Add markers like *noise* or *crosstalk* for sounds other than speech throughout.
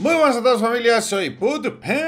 Muy buenas a todos familia, soy Putpem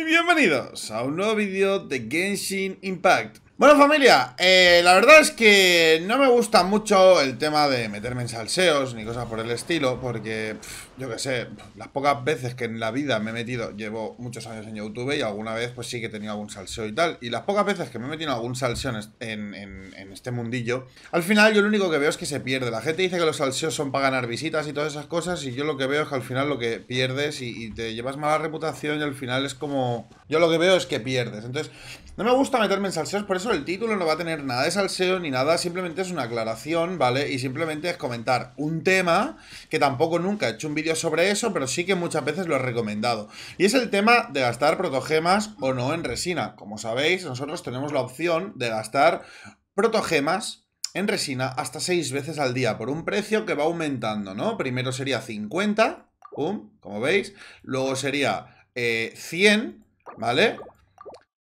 y bienvenidos a un nuevo vídeo de Genshin Impact. Bueno familia, eh, la verdad es que no me gusta mucho el tema de meterme en salseos ni cosas por el estilo, porque yo que sé, las pocas veces que en la vida me he metido, llevo muchos años en YouTube y alguna vez pues sí que he tenido algún salseo y tal, y las pocas veces que me he metido en algún salseo en, este mundillo, al final yo lo único que veo es que se pierde. La gente dice que los salseos son para ganar visitas y todas esas cosas, y yo lo que veo es que al final lo que pierdes y, y te llevas mala reputación y al final es como... Yo lo que veo es que pierdes. Entonces, no me gusta meterme en salseos, por eso el título no va a tener nada de salseo ni nada, simplemente es una aclaración, ¿vale? Y simplemente es comentar un tema que tampoco nunca he hecho un vídeo sobre eso, pero sí que muchas veces lo he recomendado. Y es el tema de gastar protogemas o no en resina. Como sabéis, nosotros tenemos la opción de gastar protogemas en resina hasta 6 veces al día por un precio que va aumentando, ¿no? Primero sería 50, ¡pum! como veis, luego sería 100, eh, ¿vale?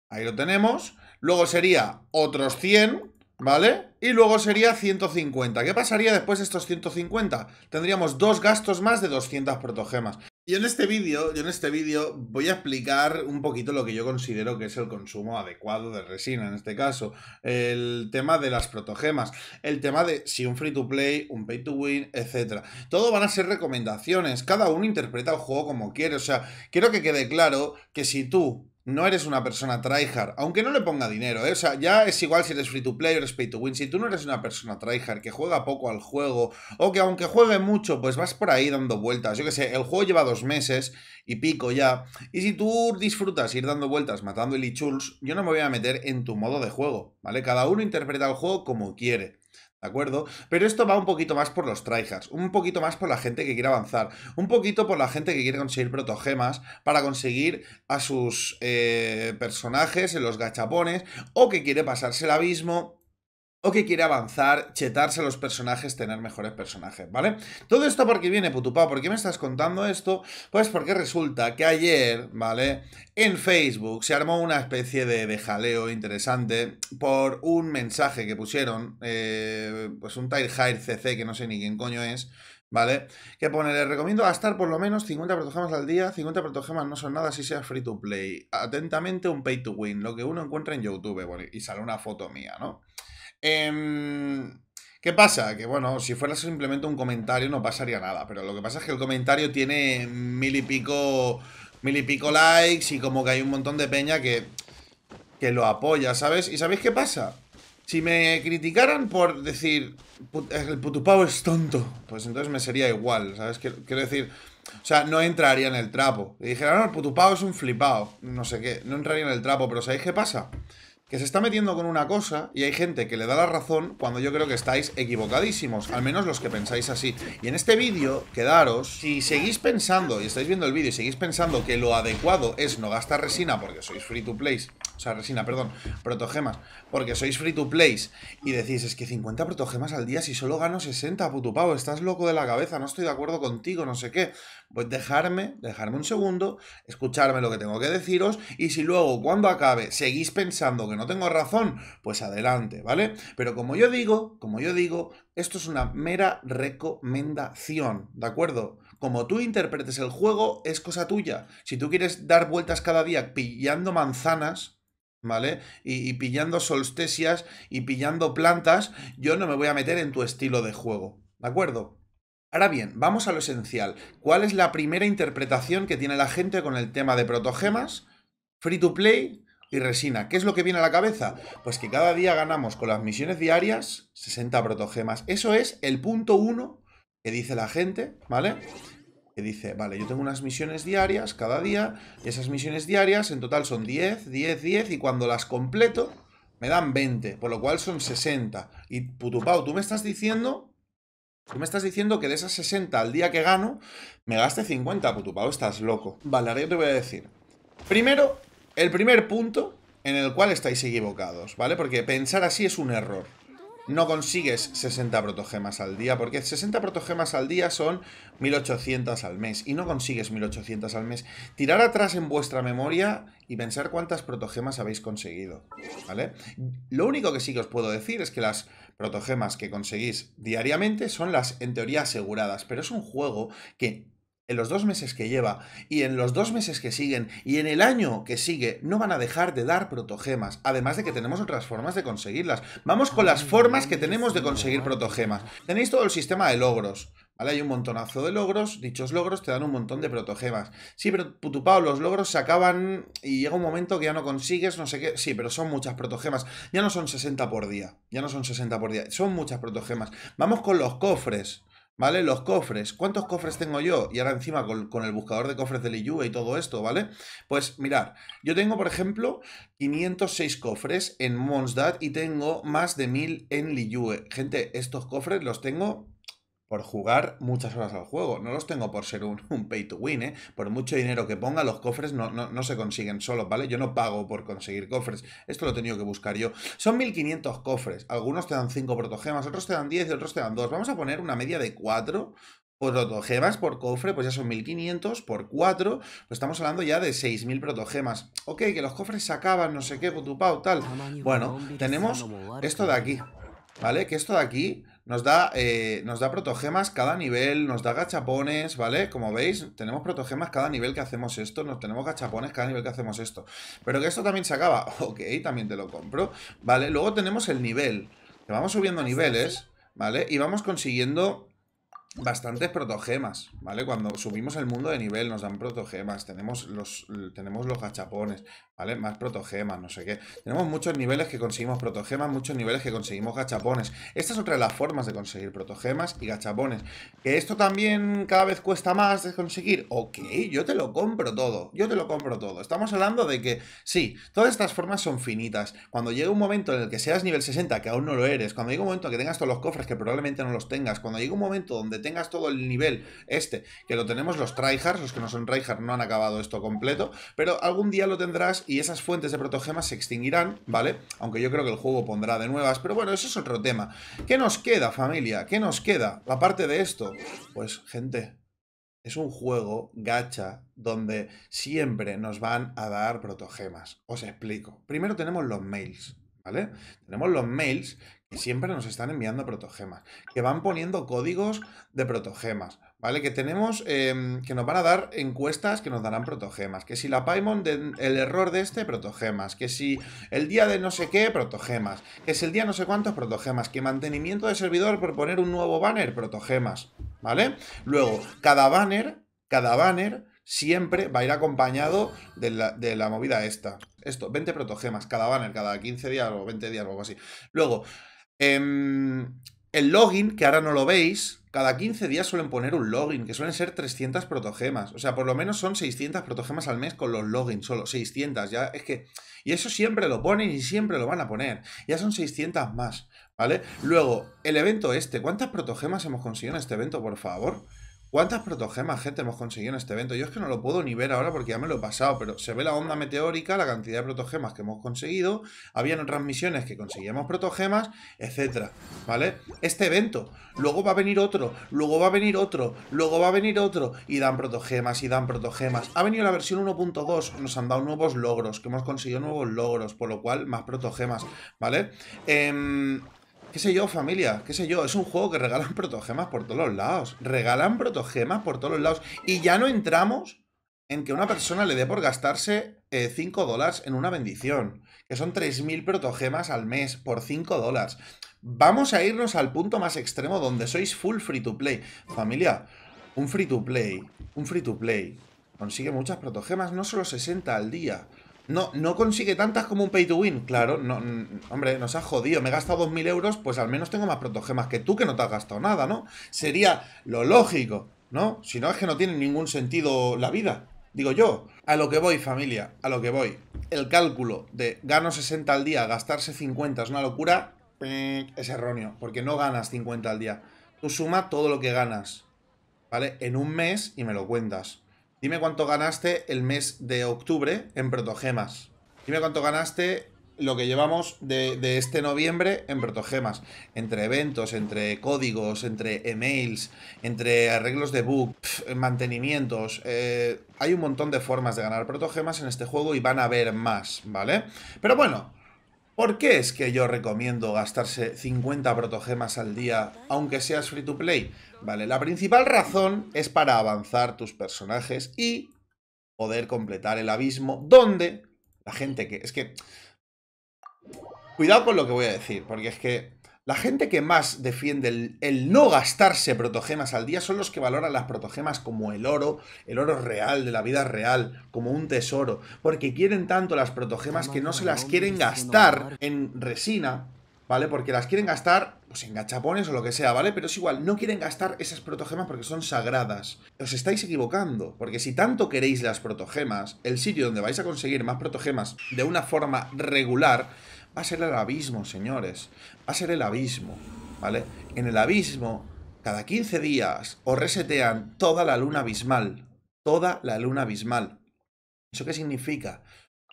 Ahí lo tenemos. Luego sería otros 100, ¿vale? Y luego sería 150. ¿Qué pasaría después de estos 150? Tendríamos dos gastos más de 200 protogemas. Y en este vídeo, yo en este vídeo voy a explicar un poquito lo que yo considero que es el consumo adecuado de resina, en este caso, el tema de las protogemas, el tema de si un free to play, un pay to win, etcétera. Todo van a ser recomendaciones, cada uno interpreta el juego como quiere, o sea, quiero que quede claro que si tú no eres una persona tryhard, aunque no le ponga dinero, ¿eh? o sea, ya es igual si eres free to play o eres pay to win, si tú no eres una persona tryhard que juega poco al juego o que aunque juegue mucho, pues vas por ahí dando vueltas, yo que sé, el juego lleva dos meses y pico ya, y si tú disfrutas ir dando vueltas matando el yo no me voy a meter en tu modo de juego, ¿vale? Cada uno interpreta el juego como quiere. ¿De acuerdo? Pero esto va un poquito más por los tryhards, un poquito más por la gente que quiere avanzar, un poquito por la gente que quiere conseguir protogemas para conseguir a sus eh, personajes en los gachapones o que quiere pasarse el abismo o que quiere avanzar, chetarse los personajes, tener mejores personajes, ¿vale? Todo esto porque viene putupado, ¿por qué me estás contando esto? Pues porque resulta que ayer, ¿vale? En Facebook se armó una especie de, jaleo interesante por un mensaje que pusieron, eh, pues un Tirehire CC, que no sé ni quién coño es, ¿vale? Que pone, les recomiendo gastar por lo menos 50 protogemas al día, 50 protogemas no son nada si sea free to play. Atentamente un pay to win, lo que uno encuentra en YouTube, y sale una foto mía, ¿no? Em, ¿Qué pasa? Que bueno, si fuera simplemente un comentario no pasaría nada, pero lo que pasa es que el comentario tiene mil y pico, mil y pico likes y como que hay un montón de peña que, que lo apoya, ¿sabes? ¿Y sabéis qué pasa? Si me criticaran por decir, el putupao es tonto, pues entonces me sería igual, ¿sabes? Quiero decir, o sea, no entraría en el trapo. Le dijera, no, el putupao es un flipado no sé qué, no entraría en el trapo, pero ¿sabéis qué pasa? que se está metiendo con una cosa y hay gente que le da la razón cuando yo creo que estáis equivocadísimos, al menos los que pensáis así. Y en este vídeo, quedaros, si seguís pensando y estáis viendo el vídeo y seguís pensando que lo adecuado es no gastar resina porque sois free to play o sea, resina, perdón, protogemas, porque sois free to play y decís, es que 50 protogemas al día si solo gano 60, puto estás loco de la cabeza, no estoy de acuerdo contigo, no sé qué. Pues dejarme, dejarme un segundo, escucharme lo que tengo que deciros y si luego, cuando acabe, seguís pensando que no tengo razón, pues adelante, ¿vale? Pero como yo digo, como yo digo, esto es una mera recomendación, ¿de acuerdo? Como tú interpretes el juego es cosa tuya. Si tú quieres dar vueltas cada día pillando manzanas, ¿vale? Y, pillando solstesias y pillando plantas, yo no me voy a meter en tu estilo de juego, ¿de acuerdo? Ahora bien, vamos a lo esencial. ¿Cuál es la primera interpretación que tiene la gente con el tema de protogemas, free to play y resina? ¿Qué es lo que viene a la cabeza? Pues que cada día ganamos con las misiones diarias 60 protogemas. Eso es el punto uno que dice la gente, ¿vale? dice, vale, yo tengo unas misiones diarias cada día, y esas misiones diarias en total son 10, 10, 10, y cuando las completo me dan 20, por lo cual son 60. Y putupau, tú me estás diciendo... Tú me estás diciendo que de esas 60 al día que gano, me gaste 50, putupau, estás loco. Vale, ahora yo te voy a decir. Primero, el primer punto en el cual estáis equivocados, ¿vale? Porque pensar así es un error no consigues 60 protogemas al día, porque 60 protogemas al día son 1800 al mes, y no consigues 1800 al mes. Tirar atrás en vuestra memoria y pensar cuántas protogemas habéis conseguido, ¿vale? Lo único que sí que os puedo decir es que las protogemas que conseguís diariamente son las, en teoría, aseguradas, pero es un juego que en los dos meses que lleva y en los dos meses que siguen y en el año que sigue no van a dejar de dar protogemas, además de que tenemos otras formas de conseguirlas. Vamos con las formas que tenemos de conseguir protogemas. Tenéis todo el sistema de logros. ¿Vale? Hay un montonazo de logros, dichos logros te dan un montón de protogemas. Sí, pero putupao, los logros se acaban y llega un momento que ya no consigues, no sé qué. Sí, pero son muchas protogemas. Ya no son 60 por día, ya no son 60 por día, son muchas protogemas. Vamos con los cofres. ¿vale? Los cofres, ¿cuántos cofres tengo yo? Y ahora encima con, el buscador de cofres de Liyue y todo esto, ¿vale? Pues mirar, yo tengo, por ejemplo, 506 cofres en Mondstadt y tengo más de 1000 en Liyue. Gente, estos cofres los tengo por jugar muchas horas al juego. No los tengo por ser un, *laughs* pay to win, ¿eh? Por mucho dinero que ponga, los cofres no, no, se consiguen solos, ¿vale? Yo no pago por conseguir cofres. Esto lo he tenido que buscar yo. Son 1500 cofres. Algunos te dan 5 protogemas, otros te dan 10 y otros te dan 2. Vamos a poner una media de 4 protogemas por cofre, pues ya son 1500 por 4, pues estamos hablando ya de 6000 protogemas. Ok, que los cofres se acaban, no sé qué, putupau, tal. Bueno, tenemos esto de aquí, ¿vale? Que esto de aquí nos da, eh, nos da protogemas cada nivel, nos da gachapones, ¿vale? Como veis, tenemos protogemas cada nivel que hacemos esto, nos tenemos gachapones cada nivel que hacemos esto. Pero que esto también se acaba, *laughs* ok, también te lo compro, ¿vale? Luego tenemos el nivel, que vamos subiendo niveles, ¿vale? Y vamos consiguiendo bastantes protogemas, ¿vale? Cuando subimos el mundo de nivel nos dan protogemas, tenemos los, tenemos los gachapones, ¿vale? Más protogemas, no sé qué. Tenemos muchos niveles que conseguimos protogemas, muchos niveles que conseguimos gachapones. Esta es otra de las formas de conseguir protogemas y gachapones. ¿Que esto también cada vez cuesta más de conseguir? Ok, yo te lo compro todo, yo te lo compro todo. Estamos hablando de que, sí, todas estas formas son finitas. Cuando llega un momento en el que seas nivel 60, que aún no lo eres, cuando llegue un momento en que tengas todos los cofres, que probablemente no los tengas, cuando llegue un momento donde tengas todo el nivel este, que lo tenemos los tryhards, los que no son tryhards no han acabado esto completo, pero algún día lo tendrás y esas fuentes de protogemas se extinguirán, ¿vale? Aunque yo creo que el juego pondrá de nuevas, pero bueno, eso es otro tema. ¿Qué nos queda, familia? ¿Qué nos queda? Aparte de esto, pues gente, es un juego gacha donde siempre nos van a dar protogemas. Os explico. Primero tenemos los mails, ¿vale? Tenemos los mails Siempre nos están enviando protogemas, que van poniendo códigos de protogemas, ¿vale? Que tenemos, em, que nos van a dar encuestas que nos darán protogemas, que si la Paimon, el error de este, protogemas, que si el día de no sé qué, protogemas, que si el día no sé cuántos, protogemas, que mantenimiento de servidor por poner un nuevo banner, protogemas, ¿vale? Luego, cada banner, cada banner siempre va a ir acompañado de la, de la movida esta. Esto, 20 protogemas, cada banner, cada 15 días o 20 días o algo así. Luego, Em, el login, que ahora no lo veis, cada 15 días suelen poner un login, que suelen ser 300 protogemas. O sea, por lo menos son 600 protogemas al mes con los logins, solo 600. Ya es que. Y eso siempre lo ponen y siempre lo van a poner. Ya son 600 más, ¿vale? Luego, el evento este. ¿Cuántas protogemas hemos conseguido en este evento, por favor? ¿Cuántas protogemas, gente, hemos conseguido en este evento? Yo es que no lo puedo ni ver ahora porque ya me lo he pasado, pero se ve la onda meteórica, la cantidad de protogemas que hemos conseguido. Habían otras misiones que conseguíamos protogemas, etcétera, ¿vale? Este evento, luego va a venir otro, luego va a venir otro, luego va a venir otro, y dan protogemas, y dan protogemas. Ha venido la versión 1.2, nos han dado nuevos logros, que hemos conseguido nuevos logros, por lo cual más protogemas, ¿vale? Eh qué sé yo, familia, qué sé yo, es un juego que regalan *laughs* protogemas por todos los lados. Regalan protogemas por todos los lados. Y ya no entramos en que una persona le dé por gastarse 5 eh, dólares en una bendición, que son 3.000 protogemas al mes por 5 dólares. Vamos a irnos al punto más extremo donde sois full free to play. Familia, un free to play, un free to play. Consigue muchas protogemas, no solo 60 al día. No, no consigue tantas como un pay to win, claro. No, hombre, nos ha jodido. Me he gastado 2.000 euros, pues al menos tengo más protogemas que tú, que no te has gastado nada, ¿no? Sería lo lógico, ¿no? Si no, es que no tiene ningún sentido la vida. Digo yo, a lo que voy familia, a lo que voy. El cálculo de gano 60 al día, gastarse 50 es una locura, es erróneo, porque no ganas 50 al día. Tú suma todo lo que ganas, ¿vale? En un mes y me lo cuentas. Dime cuánto ganaste el mes de octubre en protogemas. Dime cuánto ganaste lo que llevamos de, este noviembre en protogemas. Entre eventos, entre códigos, entre emails, entre arreglos de bug, mantenimientos. Eh, hay un montón de formas de ganar protogemas en este juego y van a haber más, ¿vale? Pero bueno, ¿Por qué es que yo recomiendo gastarse 50 protogemas al día, aunque seas free to play? Vale, la principal razón es para avanzar tus personajes y poder completar el abismo donde la gente que... Es que... Cuidado con lo que voy a decir, porque es que la gente que más defiende el, no gastarse protogemas al día son los que valoran las protogemas como el oro, el oro real, de la vida real, como un tesoro, porque quieren tanto las protogemas que no se las quieren gastar en resina, ¿vale? Porque las quieren gastar pues en gachapones o lo que sea, ¿vale? Pero es igual, no quieren gastar esas protogemas porque son sagradas. Os estáis equivocando, porque si tanto queréis las protogemas, el sitio donde vais a conseguir más protogemas de una forma regular va a ser el abismo, señores. Va a ser el abismo, ¿vale? En el abismo, cada 15 días os resetean toda la luna abismal. Toda la luna abismal. ¿Eso qué significa?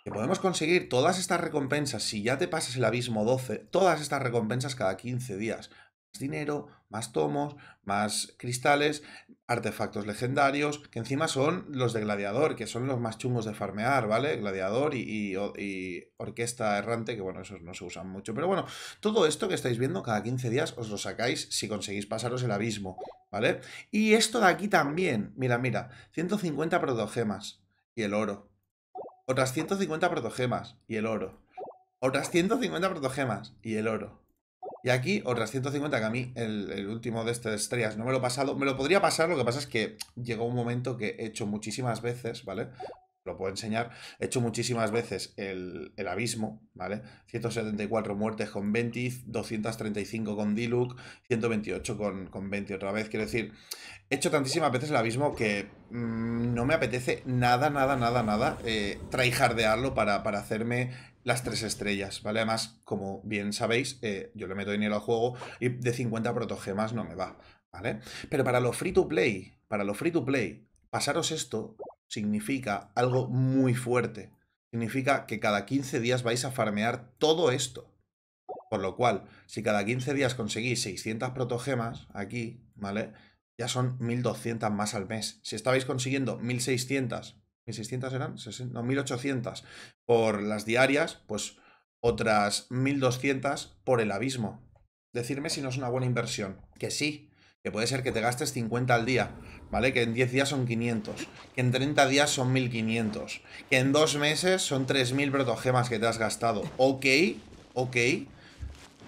Que podemos conseguir todas estas recompensas, si ya te pasas el abismo 12, todas estas recompensas cada 15 días dinero, más tomos, más cristales, artefactos legendarios, que encima son los de Gladiador, que son los más chungos de farmear, ¿vale? Gladiador y, y, Orquesta Errante, que bueno, esos no se usan mucho. Pero bueno, todo esto que estáis viendo cada 15 días os lo sacáis si conseguís pasaros el abismo, ¿vale? Y esto de aquí también, mira, mira, 150 protogemas y el oro. Otras 150 protogemas y el oro. Otras 150 protogemas y el oro. Y aquí otras 150, que a mí el, el, último de este de estrellas no me lo he pasado. Me lo podría pasar, lo que pasa es que llegó un momento que he hecho muchísimas veces, ¿vale? lo puedo enseñar. He hecho muchísimas veces el, abismo, ¿vale? 174 muertes con Venti 235 con Diluc, 128 con, con otra vez. Quiero decir, he hecho tantísimas veces el abismo que mm, no me apetece nada, nada, nada, nada eh, traijardearlo para, para hacerme las tres estrellas, ¿vale? Además, como bien sabéis, eh, yo le meto dinero al juego y de 50 protogemas no me va, ¿vale? Pero para lo free to play, para lo free to play, pasaros esto significa algo muy fuerte. Significa que cada 15 días vais a farmear todo esto. Por lo cual, si cada 15 días conseguís 600 protogemas aquí, ¿vale? Ya son 1200 más al mes. Si estabais consiguiendo 1600, 1600 eran, no, 1800 por las diarias, pues otras 1200 por el abismo. Decirme si no es una buena inversión. Que sí, que puede ser que te gastes 50 al día, ¿vale? Que en 10 días son 500, que en 30 días son 1500, que en 2 meses son 3000 protogemas que te has gastado. Ok, ok,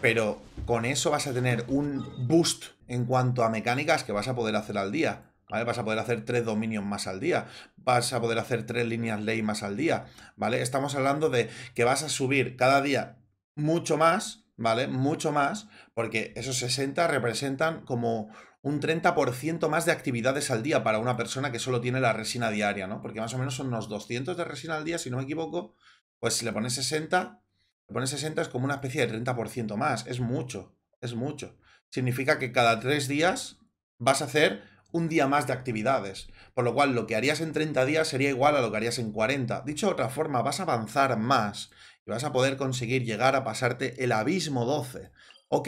pero con eso vas a tener un boost en cuanto a mecánicas que vas a poder hacer al día. ¿Vale? Vas a poder hacer tres dominions más al día, vas a poder hacer tres líneas ley más al día, ¿vale? Estamos hablando de que vas a subir cada día mucho más ¿vale? Mucho más, porque esos 60 representan como un 30% más de actividades al día para una persona que solo tiene la resina diaria, ¿no? Porque más o menos son unos 200 de resina al día, si no me equivoco, pues si le pones 60, le pones 60 es como una especie de 30% más, es mucho, es mucho. Significa que cada tres días vas a hacer un día más de actividades, por lo cual lo que harías en 30 días sería igual a lo que harías en 40. Dicho de otra forma, vas a avanzar más y vas a poder conseguir llegar a pasarte el abismo 12. Ok,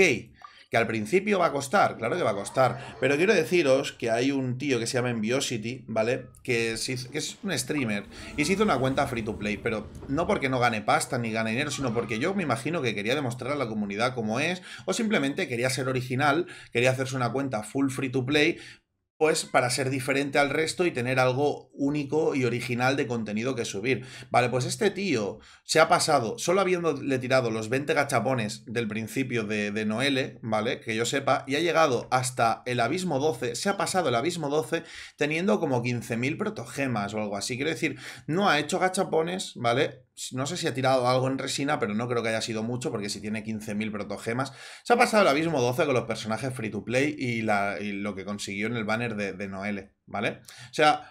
que al principio va a costar, claro que va a costar, pero quiero deciros que hay un tío que se llama Enviosity, ¿vale? Que es, es un streamer y se hizo una cuenta free to play, pero no porque no gane pasta ni gane dinero, sino porque yo me imagino que quería demostrar a la comunidad cómo es, o simplemente quería ser original, quería hacerse una cuenta full free to play, pues para ser diferente al resto y tener algo único y original de contenido que subir. Vale, pues este tío se ha pasado, solo habiéndole tirado los 20 gachapones del principio de, de ¿vale? Que yo sepa, y ha llegado hasta el abismo 12, se ha pasado el abismo 12 teniendo como 15.000 protogemas o algo así. Quiero decir, no ha hecho gachapones, ¿vale? no sé si ha tirado algo en resina, pero no creo que haya sido mucho, porque si tiene 15.000 protogemas. Se ha pasado el abismo 12 con los personajes free to play y, la, lo que consiguió en el banner de, de Noelle, ¿vale? O sea,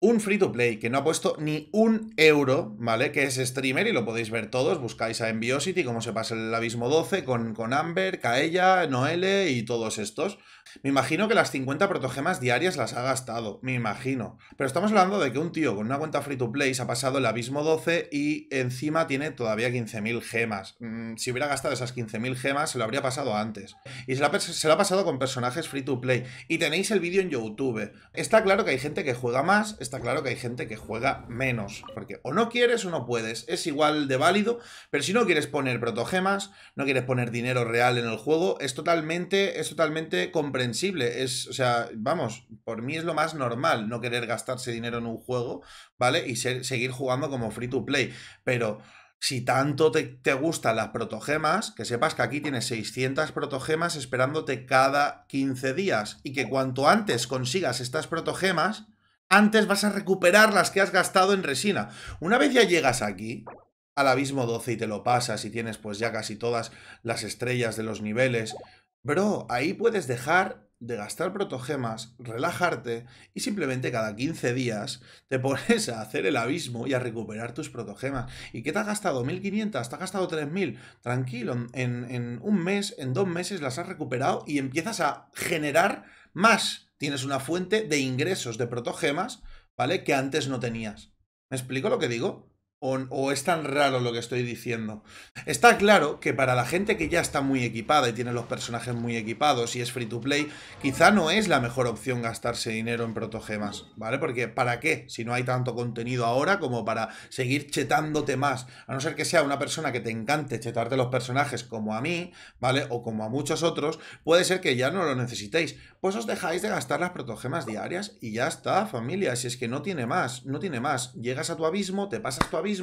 un free to play que no ha puesto ni un euro, ¿vale? Que es streamer y lo podéis ver todos. Buscáis a Enviosity, cómo se pasa el abismo 12 con, con Amber, Kaella, Noelle y todos estos, me imagino que las 50 protogemas diarias las ha gastado, me imagino. Pero estamos hablando de que un tío con una cuenta free to play se ha pasado el abismo 12 y encima tiene todavía 15.000 gemas. Mm, si hubiera gastado esas 15.000 gemas, se lo habría pasado antes. Y se lo, ha, pasado con personajes free to play. Y tenéis el vídeo en YouTube. Está claro que hay gente que juega más, está claro que hay gente que juega menos. Porque o no quieres o no puedes. Es igual de válido, pero si no quieres poner protogemas, no quieres poner dinero real en el juego, es totalmente, es totalmente complicado comprensible, es, o sea, vamos, por mí es lo más normal no querer gastarse dinero en un juego, ¿vale? Y seguir jugando como free to play, pero si tanto te, te, gustan las protogemas, que sepas que aquí tienes 600 protogemas esperándote cada 15 días y que cuanto antes consigas estas protogemas, antes vas a recuperar las que has gastado en resina. Una vez ya llegas aquí, al abismo 12 y te lo pasas y tienes pues ya casi todas las estrellas de los niveles, Bro, ahí puedes dejar de gastar protogemas, relajarte y simplemente cada 15 días te *laughs* pones a hacer el abismo y a recuperar tus protogemas. ¿Y qué te has gastado? ¿1500? ¿Te has gastado 3000? Tranquilo, en, en un mes, en dos meses las has recuperado y empiezas a generar más. Tienes una fuente de ingresos de protogemas, ¿vale? Que antes no tenías. ¿Me explico lo que digo? o, es tan raro lo que estoy diciendo. Está claro que para la gente que ya está muy equipada y tiene los personajes muy equipados y es free to play, quizá no es la mejor opción gastarse dinero en protogemas, ¿vale? Porque ¿para qué? Si no hay tanto contenido ahora como para seguir chetándote más. A no ser que sea una persona que te encante chetarte los personajes como a mí, ¿vale? O como a muchos otros, puede ser que ya no lo necesitéis. Pues os dejáis de gastar las protogemas diarias y ya está, familia. Si es que no tiene más, no tiene más. Llegas a tu abismo, te pasas tu abismo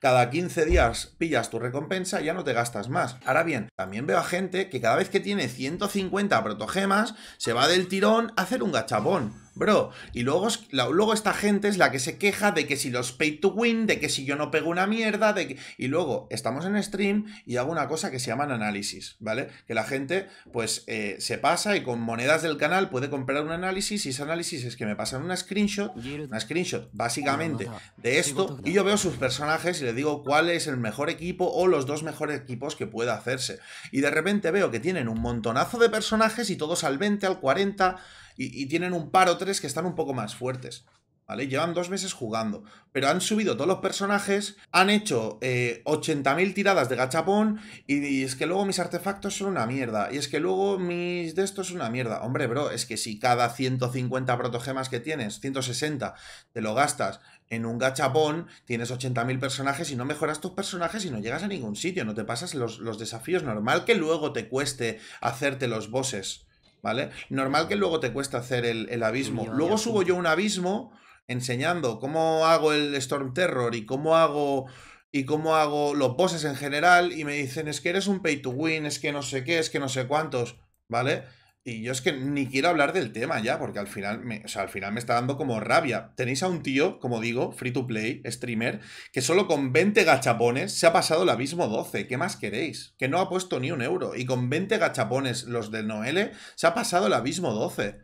cada 15 días pillas tu recompensa y ya no te gastas más. Ahora bien, también veo a gente que cada vez que tiene 150 protogemas, se va del tirón a hacer un gachapón. Bro, y luego, luego esta gente es la que se queja de que si los pay to win, de que si yo no pego una mierda, de que... Y luego estamos en stream y hago una cosa que se llama análisis, ¿vale? Que la gente pues eh, se pasa y con monedas del canal puede comprar un análisis y ese análisis es que me pasan una screenshot, una screenshot básicamente de esto y yo veo sus personajes y le digo cuál es el mejor equipo o los dos mejores equipos que pueda hacerse. Y de repente veo que tienen un montonazo de personajes y todos al 20, al 40 y, tienen un par o tres que están un poco más fuertes. ¿Vale? Llevan dos meses jugando, pero han subido todos los personajes, han hecho 80.000 eh, tiradas de gachapón y, es que luego mis artefactos son una mierda, y es que luego mis de estos son una mierda. Hombre, bro, es que si cada 150 protogemas que tienes, 160, te lo gastas en un gachapón, tienes 80.000 personajes y no mejoras tus personajes y no llegas a ningún sitio, no te pasas los, los desafíos, normal que luego te cueste hacerte los bosses. ¿vale? Normal que luego te cuesta hacer el, abismo. luego subo yo un abismo enseñando cómo hago el Storm Terror y cómo hago y cómo hago los bosses en general y me dicen es que eres un pay to win, es que no sé qué, es que no sé cuántos, ¿vale? Y yo es que ni quiero hablar del tema ya, porque al final, me, al final me está dando como rabia. Tenéis a un tío, como digo, free to play, streamer, que solo con 20 gachapones se ha pasado el abismo 12. ¿Qué más queréis? Que no ha puesto ni un euro. Y con 20 gachapones, los del Noele, se ha pasado el abismo 12.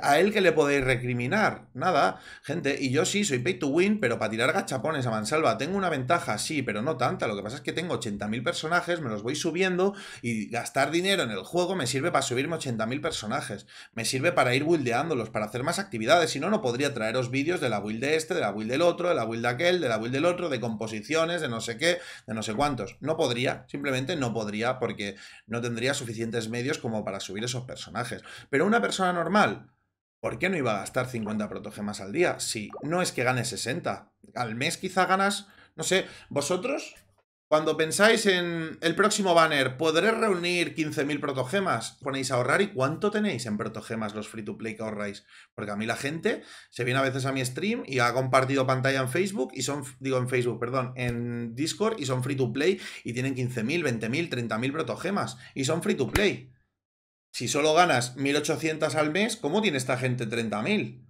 A él que le podéis recriminar, nada, gente. Y yo sí, soy pay to win, pero para tirar gachapones a mansalva. Tengo una ventaja, sí, pero no tanta. Lo que pasa es que tengo 80.000 personajes, me los voy subiendo y gastar dinero en el juego me sirve para subirme 80.000 personajes. Me sirve para ir buildeándolos, para hacer más actividades. Si no, no podría traeros vídeos de la build de este, de la build del otro, de la build de aquel, de la build del otro, de composiciones, de no sé qué, de no sé cuántos. No podría, simplemente no podría porque no tendría suficientes medios como para subir esos personajes. Pero una persona normal ¿Por qué no iba a gastar 50 protogemas al día? Si no es que gane 60. Al mes quizá ganas, no sé, vosotros, cuando pensáis en el próximo banner, ¿podré reunir 15.000 protogemas? Ponéis a ahorrar y ¿cuánto tenéis en protogemas los free to play que ahorráis? Porque a mí la gente se viene a veces a mi stream y ha compartido pantalla en Facebook y son, digo en Facebook, perdón, en Discord y son free to play y tienen 15.000, 20.000, 30.000 protogemas y son free to play. Si solo ganas 1.800 al mes, ¿cómo tiene esta gente 30.000?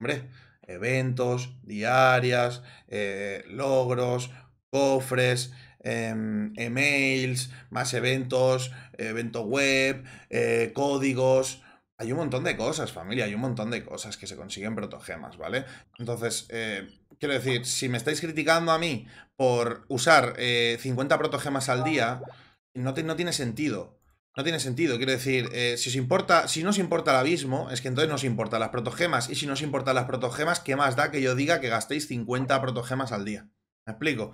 Hombre, eventos, diarias, eh, logros, cofres, em, emails, más eventos, evento web, eh, códigos. Hay un montón de cosas, familia, hay un montón de cosas que se consiguen protogemas, ¿vale? Entonces, eh, quiero decir, si me estáis criticando a mí por usar 50 protogemas al día, no, no tiene sentido. No tiene sentido, quiero decir, eh, si os importa, si no os importa el abismo, es que entonces no os importan las protogemas. Y si no os importan las protogemas, ¿qué más da que yo diga que gastéis 50 protogemas al día? ¿Me explico?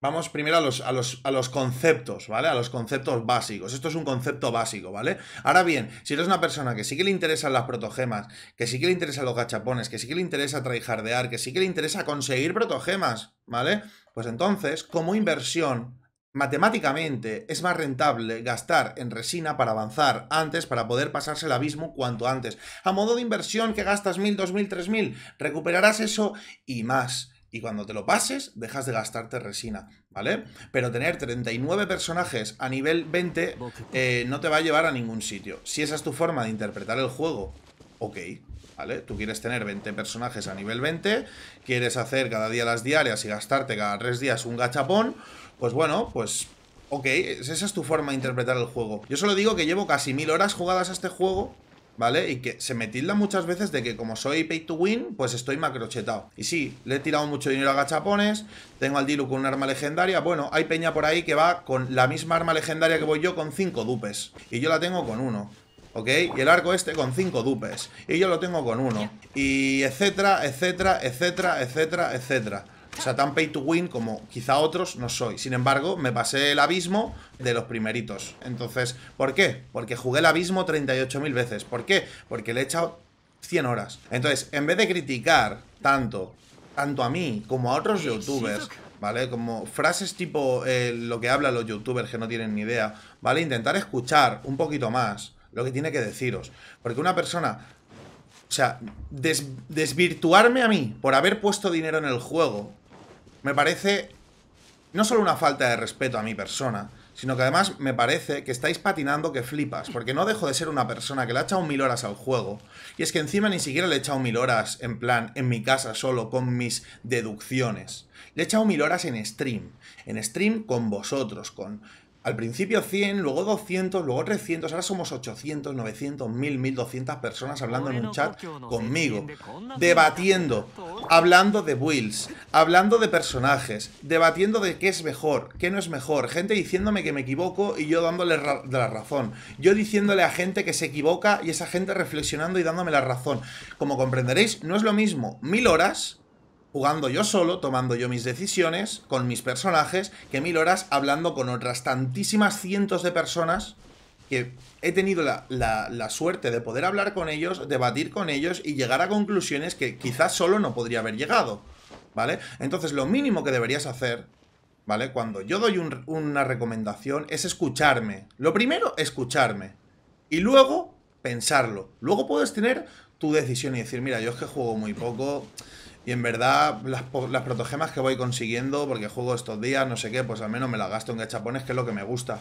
Vamos primero a los, a, los, a los, conceptos, ¿vale? A los conceptos básicos. Esto es un concepto básico, ¿vale? Ahora bien, si eres una persona que sí que le interesan las protogemas, que sí que le interesan los gachapones, que sí que le interesa tryhardear, que sí que le interesa conseguir protogemas, ¿vale? Pues entonces, como inversión, Matemáticamente es más rentable gastar en resina para avanzar antes, para poder pasarse el abismo cuanto antes. A modo de inversión que gastas 1.000, 2.000, 3.000, recuperarás eso y más. Y cuando te lo pases, dejas de gastarte resina, ¿vale? Pero tener 39 personajes a nivel 20 eh, no te va a llevar a ningún sitio. Si esa es tu forma de interpretar el juego, ok. ¿Vale? Tú quieres tener 20 personajes a nivel 20, quieres hacer cada día las diarias y gastarte cada tres días un gachapón, pues bueno, pues ok, esa es tu forma de interpretar el juego. Yo solo digo que llevo casi mil horas jugadas a este juego, ¿vale? Y que se me tilda muchas veces de que como soy pay to win, pues estoy macrochetado. Y sí, le he tirado mucho dinero a gachapones, tengo al Dilu con un arma legendaria. Bueno, hay peña por ahí que va con la misma arma legendaria que voy yo con cinco dupes. Y yo la tengo con uno. ¿ok? Y el arco este con cinco dupes. Y yo lo tengo con uno. Y etcétera, etcétera, etcétera, etcétera, etcétera. O sea, tan pay to win como quizá otros no soy. Sin embargo, me pasé el abismo de los primeritos. Entonces, ¿por qué? Porque jugué el abismo 38.000 veces. ¿Por qué? Porque le he echado 100 horas. Entonces, en vez de criticar tanto, tanto a mí como a otros youtubers, ¿vale? Como frases tipo eh, lo que hablan los youtubers que no tienen ni idea, ¿vale? Intentar escuchar un poquito más lo que tiene que deciros. Porque una persona o sea, desvirtuarme a mí por haber puesto dinero en el juego me parece no solo una falta de respeto a mi persona, sino que además me parece que estáis patinando que flipas, porque no dejo de ser una persona que le ha echado mil horas al juego, y es que encima ni siquiera le he echado mil horas en plan en mi casa solo con mis deducciones. Le he echado mil horas en stream, en stream con vosotros, con al principio 100, luego 200, luego 300, ahora somos 800, 900, 1000, 1200 personas hablando en un chat conmigo, debatiendo, hablando de builds, hablando de personajes, debatiendo de qué es mejor, qué no es mejor, gente diciéndome que me equivoco y yo dándole la razón, yo diciéndole a gente que se equivoca y esa gente reflexionando y dándome la razón. Como comprenderéis, no es lo mismo mil horas jugando yo solo, tomando yo mis decisiones, con mis personajes, que mil horas hablando con otras tantísimas cientos de personas que he tenido la, la, suerte de poder hablar con ellos, debatir con ellos y llegar a conclusiones que quizás solo no podría haber llegado, ¿vale? Entonces lo mínimo que deberías hacer, ¿vale? Cuando yo doy una recomendación es escucharme. Lo primero, escucharme. Y luego, pensarlo. Luego puedes tener tu decisión y decir, mira, yo es que juego muy poco, y en verdad, las, protogemas que voy consiguiendo, porque juego estos días, no sé qué, pues al menos me las gasto en gachapones, que es lo que me gusta.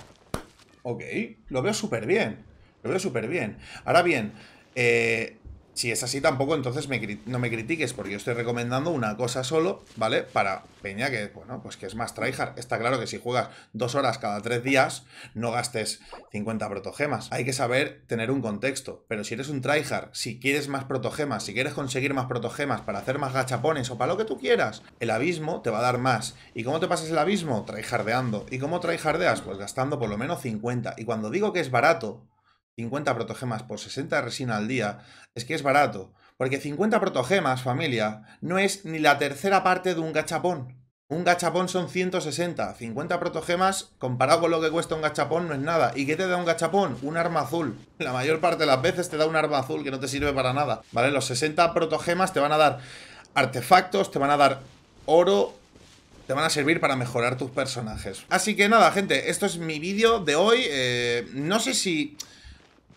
Ok, lo veo súper bien. Lo veo súper bien. Ahora bien, eh, si es así tampoco, entonces no me critiques, porque yo estoy recomendando una cosa solo, ¿vale? Para Peña, que, bueno, pues que es más tryhard. Está claro que si juegas dos horas cada tres días, no gastes 50 protogemas. Hay que saber tener un contexto. Pero si eres un tryhard, si quieres más protogemas, si quieres conseguir más protogemas para hacer más gachapones o para lo que tú quieras, el abismo te va a dar más. ¿Y cómo te pasas el abismo? Tryhardeando. ¿Y cómo tryhardeas? Pues gastando por lo menos 50. Y cuando digo que es barato, 50 protogemas por 60 de resina al día, es que es barato. Porque 50 protogemas, familia, no es ni la tercera parte de un gachapón. Un gachapón son 160. 50 protogemas, comparado con lo que cuesta un gachapón, no es nada. ¿Y qué te da un gachapón? Un arma azul. La mayor parte de las veces te da un arma azul que no te sirve para nada. ¿Vale? Los 60 protogemas te van a dar artefactos, te van a dar oro, te van a servir para mejorar tus personajes. Así que nada, gente, esto es mi vídeo de hoy. Eh, no sé si...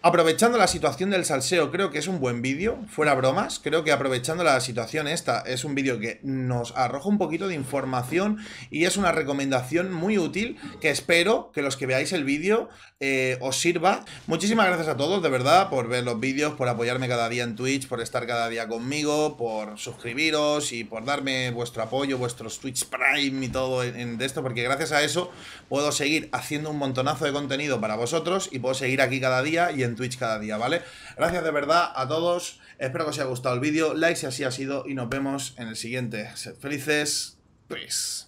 Aprovechando la situación del salseo, creo que es un buen vídeo, fuera bromas, creo que aprovechando la situación esta es un vídeo que nos arroja un poquito de información y es una recomendación muy útil que espero que los que veáis el vídeo eh, os sirva. Muchísimas gracias a todos, de verdad, por ver los vídeos, por apoyarme cada día en Twitch, por estar cada día conmigo, por suscribiros y por darme vuestro apoyo, vuestros Twitch Prime y todo en, de esto, porque gracias a eso puedo seguir haciendo un montonazo de contenido para vosotros y puedo seguir aquí cada día y en Twitch cada día, ¿vale? Gracias de verdad a todos, espero que os haya gustado el vídeo, like si así ha sido y nos vemos en el siguiente. Sed felices, peace.